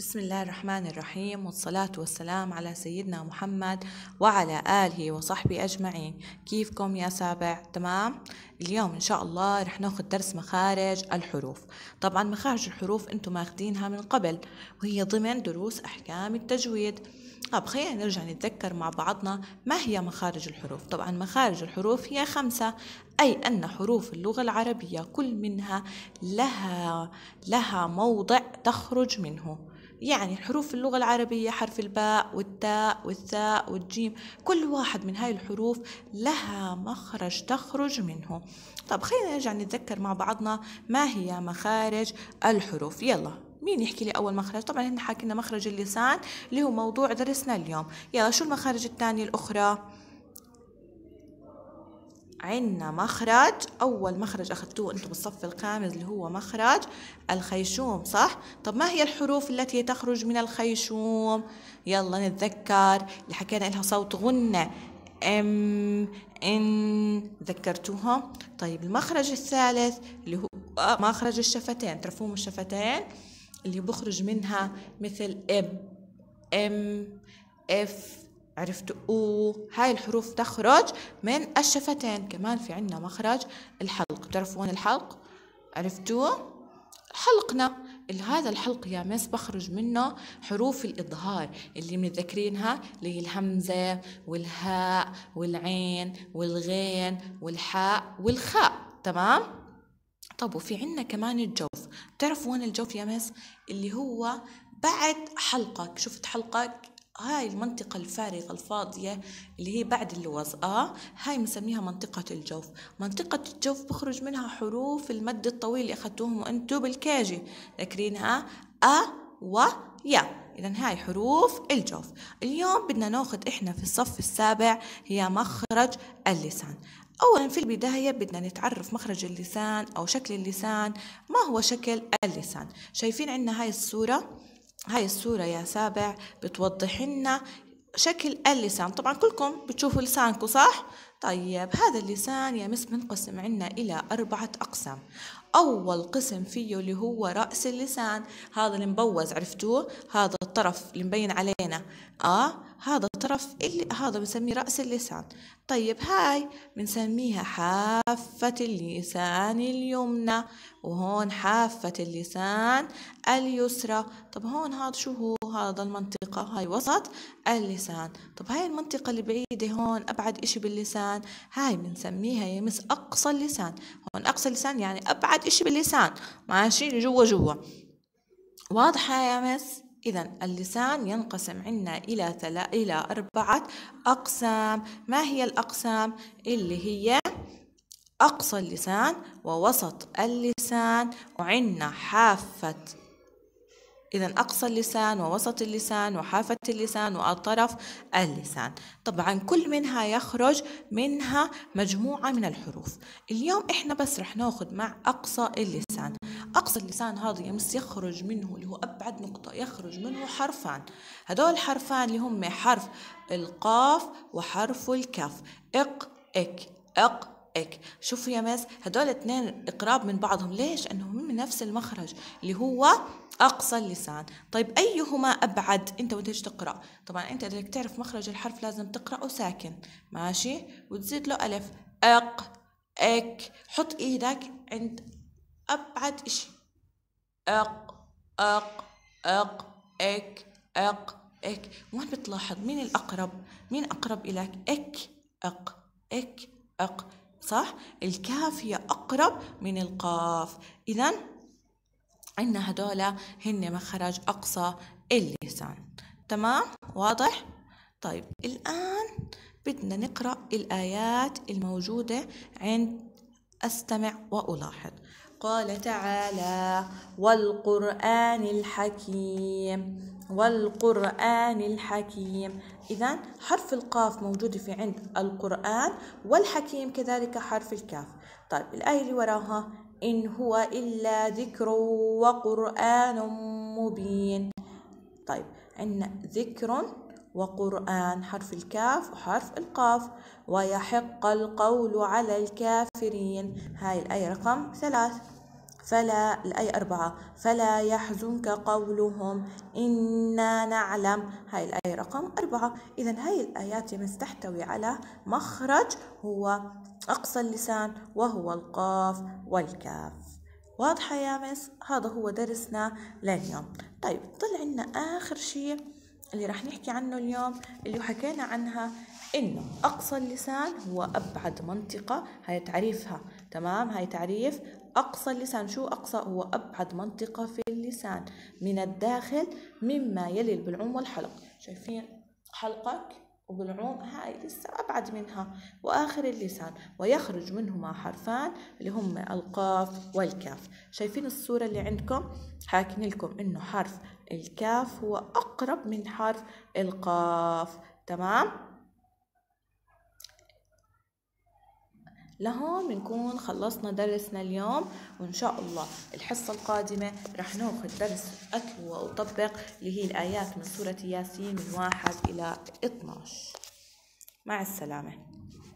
بسم الله الرحمن الرحيم والصلاة والسلام على سيدنا محمد وعلى آله وصحبه أجمعين كيفكم يا سابع تمام؟ اليوم إن شاء الله رح ناخد درس مخارج الحروف طبعا مخارج الحروف أنتم ماخدينها من قبل وهي ضمن دروس أحكام التجويد طب خلينا نرجع نتذكر مع بعضنا ما هي مخارج الحروف طبعا مخارج الحروف هي خمسة أي أن حروف اللغة العربية كل منها لها لها موضع تخرج منه يعني حروف اللغة العربية حرف الباء والتاء والثاء والجيم كل واحد من هاي الحروف لها مخرج تخرج منه طب خلينا نرجع نتذكر مع بعضنا ما هي مخارج الحروف يلا مين يحكي لي أول مخرج؟ طبعا هنا حكينا مخرج اللسان اللي هو موضوع درسنا اليوم يلا شو المخارج الثانية الأخرى؟ عندنا مخرج أول مخرج أخذتوه أنتم بالصف الخامس اللي هو مخرج الخيشوم صح؟ طب ما هي الحروف التي تخرج من الخيشوم؟ يلا نتذكر اللي حكينا لها صوت غنة ام ان ذكرتوها طيب المخرج الثالث اللي هو آه، مخرج الشفتين ترفوم الشفتين اللي بخرج منها مثل اب ام اف عرفتوا او هاي الحروف تخرج من الشفتين كمان في عندنا مخرج الحلق بتعرفوا وين الحلق عرفتوه حلقنا هذا الحلق يا مس بخرج منه حروف الإظهار اللي متذكرينها اللي هي الهمزة والهاء والعين والغين والحاء والخاء تمام طب وفي عندنا كمان الجوف بتعرفوا وين الجوف يا مس اللي هو بعد حلقك شفت حلقك هاي المنطقة الفارغة الفاضية اللي هي بعد اللوز آه هاي بنسميها منطقة الجوف منطقة الجوف بخرج منها حروف المد الطويل اللي أخذتوهم أنتو بالكاجي ذاكرينها أ و يا إذا هاي حروف الجوف اليوم بدنا ناخذ إحنا في الصف السابع هي مخرج اللسان أولا في البداية بدنا نتعرف مخرج اللسان أو شكل اللسان ما هو شكل اللسان شايفين عندنا هاي الصورة هاي الصورة يا سابع بتوضح لنا شكل اللسان طبعا كلكم بتشوفوا لسانكم صح طيب هذا اللسان يا مس منقسم عنا إلى أربعة أقسام أول قسم فيه اللي هو رأس اللسان هذا المبوز عرفتوه هذا الطرف اللي مبين علينا آه هذا الطرف اللي هذا بنسميه رأس اللسان طيب هاي بنسميها حافة اللسان اليمنى وهون حافة اللسان اليسرى طب هون هذا شو هو هذا المنطقة هاي وسط اللسان طب هاي المنطقة اللي بعيدة هون أبعد إشي باللسان هاي بنسميها يمس أقصى اللسان هون أقصى اللسان يعني أبعد إشي باللسان ماشي جوا جوا واضحة يا مس؟ إذا اللسان ينقسم عنا إلى ثلا إلى أربعة أقسام، ما هي الأقسام؟ اللي هي أقصى اللسان ووسط اللسان وعنا حافة إذا أقصى اللسان ووسط اللسان وحافة اللسان وأطرف اللسان طبعا كل منها يخرج منها مجموعة من الحروف اليوم إحنا بس رح ناخذ مع أقصى اللسان أقصى اللسان هذا يمس يخرج منه اللي هو أبعد نقطة يخرج منه حرفان هدول الحرفان اللي هم حرف القاف وحرف الكاف إق إك إق إك شوفوا يا مس هدول اثنين قراب من بعضهم ليش؟ أنهم من نفس المخرج اللي هو أقصى اللسان طيب أيهما أبعد أنت وأنت تقرأ طبعا أنت بدك تعرف مخرج الحرف لازم تقرأه ساكن ماشي وتزيد له ألف أق أك حط إيدك عند أبعد إشي أق أق أق إك أق إك وين بتلاحظ مين الأقرب مين أقرب إليك إك أق إك أق صح الكاف هي أقرب من القاف إذا عندنا هدول هن مخرج أقصى اللسان تمام واضح طيب الآن بدنا نقرأ الآيات الموجودة عند أستمع وألاحظ قال تعالى والقرآن الحكيم والقرآن الحكيم إذا حرف القاف موجود في عند القرآن والحكيم كذلك حرف الكاف طيب الآية اللي وراها إن هو إلا ذكر وقرآن مبين طيب عندنا ذكر وقرآن حرف الكاف وحرف القاف ويحق القول على الكافرين هاي الآية رقم ثلاث فلا الآية أربعة فلا يحزنك قولهم إنا نعلم هاي الآية رقم أربعة إذا هاي الآيات تحتوي على مخرج هو أقصى اللسان وهو القاف والكاف واضحة يا مس هذا هو درسنا لليوم طيب طلع لنا آخر شيء اللي راح نحكي عنه اليوم اللي حكينا عنها إنه أقصى اللسان هو أبعد منطقة هاي تعريفها تمام هاي تعريف أقصى اللسان شو أقصى هو أبعد منطقة في اللسان من الداخل مما يلي البلعوم والحلق شايفين حلقك وبلعوم هاي لسه أبعد منها وآخر اللسان ويخرج منهما حرفان اللي هم القاف والكاف شايفين الصورة اللي عندكم حاكين لكم إنه حرف الكاف هو أقرب من حرف القاف تمام لهون بنكون خلصنا درسنا اليوم وإن شاء الله الحصة القادمة رح ناخد درس أتلو وأطبق اللي هي الآيات من سورة ياسين من واحد إلى 12 مع السلامة